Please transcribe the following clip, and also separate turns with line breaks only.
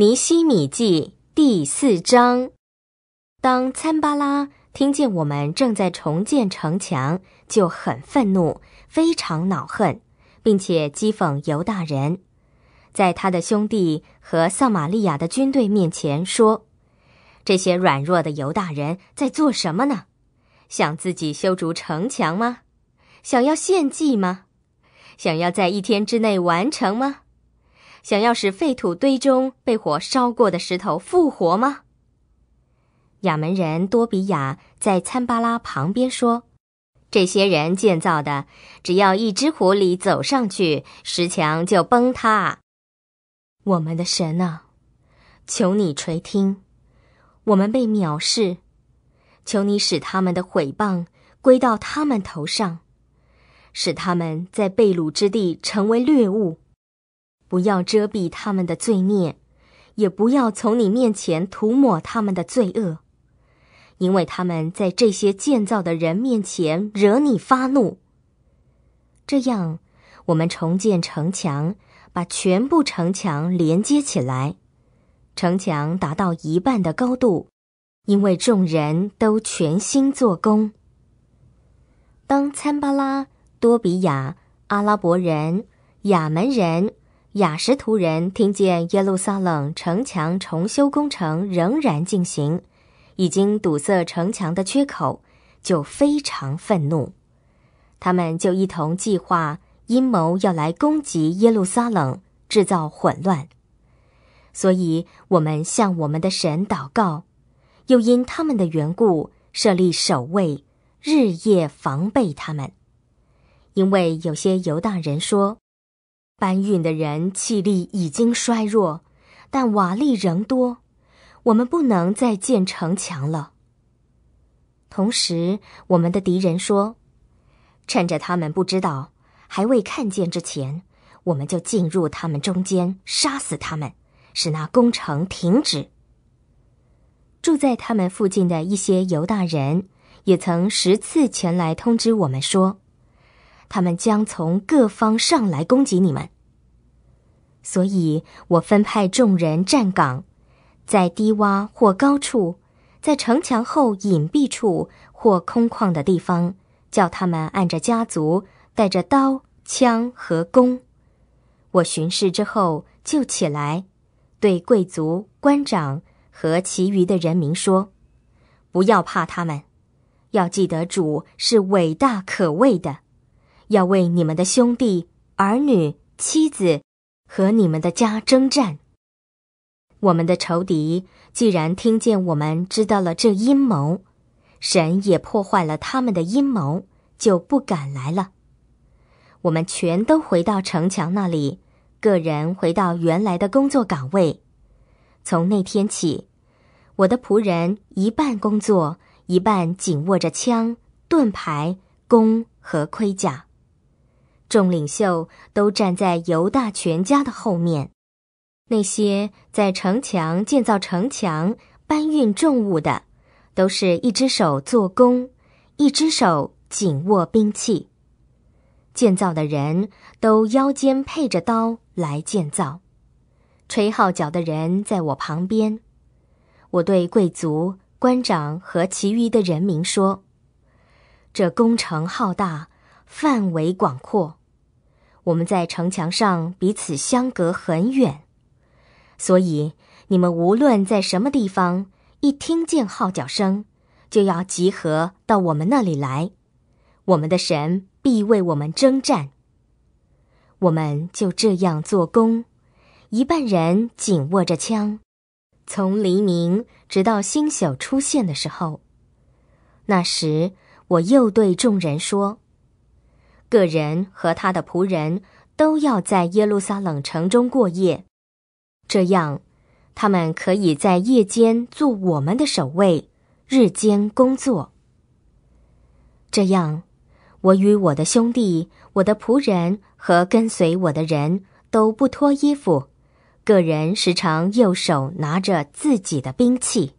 尼西米记第四章，当参巴拉听见我们正在重建城墙，就很愤怒，非常恼恨，并且讥讽犹大人，在他的兄弟和撒玛利亚的军队面前说：“这些软弱的犹大人在做什么呢？想自己修筑城墙吗？想要献祭吗？想要在一天之内完成吗？”想要使废土堆中被火烧过的石头复活吗？亚门人多比亚在参巴拉旁边说：“这些人建造的，只要一只狐狸走上去，石墙就崩塌。我们的神啊，求你垂听，我们被藐视，求你使他们的毁谤归到他们头上，使他们在被掳之地成为掠物。”不要遮蔽他们的罪孽，也不要从你面前涂抹他们的罪恶，因为他们在这些建造的人面前惹你发怒。这样，我们重建城墙，把全部城墙连接起来，城墙达到一半的高度，因为众人都全心做工。当参巴拉、多比亚、阿拉伯人、亚门人。雅什图人听见耶路撒冷城墙重修工程仍然进行，已经堵塞城墙的缺口，就非常愤怒。他们就一同计划阴谋，要来攻击耶路撒冷，制造混乱。所以我们向我们的神祷告，又因他们的缘故设立守卫，日夜防备他们。因为有些犹大人说。搬运的人气力已经衰弱，但瓦砾仍多，我们不能再建城墙了。同时，我们的敌人说：“趁着他们不知道、还未看见之前，我们就进入他们中间，杀死他们，使那工程停止。”住在他们附近的一些犹大人，也曾十次前来通知我们说。他们将从各方上来攻击你们，所以我分派众人站岗，在低洼或高处，在城墙后隐蔽处或空旷的地方，叫他们按着家族，带着刀、枪和弓。我巡视之后就起来，对贵族、官长和其余的人民说：“不要怕他们，要记得主是伟大可畏的。”要为你们的兄弟、儿女、妻子和你们的家征战。我们的仇敌既然听见我们知道了这阴谋，神也破坏了他们的阴谋，就不敢来了。我们全都回到城墙那里，个人回到原来的工作岗位。从那天起，我的仆人一半工作，一半紧握着枪、盾牌、弓和盔甲。众领袖都站在犹大全家的后面。那些在城墙建造城墙、搬运重物的，都是一只手做工，一只手紧握兵器。建造的人都腰间配着刀来建造。吹号角的人在我旁边。我对贵族、官长和其余的人民说：“这工程浩大，范围广阔。”我们在城墙上彼此相隔很远，所以你们无论在什么地方，一听见号角声，就要集合到我们那里来。我们的神必为我们征战。我们就这样做工，一半人紧握着枪，从黎明直到星宿出现的时候。那时，我又对众人说。个人和他的仆人都要在耶路撒冷城中过夜，这样他们可以在夜间做我们的守卫，日间工作。这样，我与我的兄弟、我的仆人和跟随我的人都不脱衣服。个人时常右手拿着自己的兵器。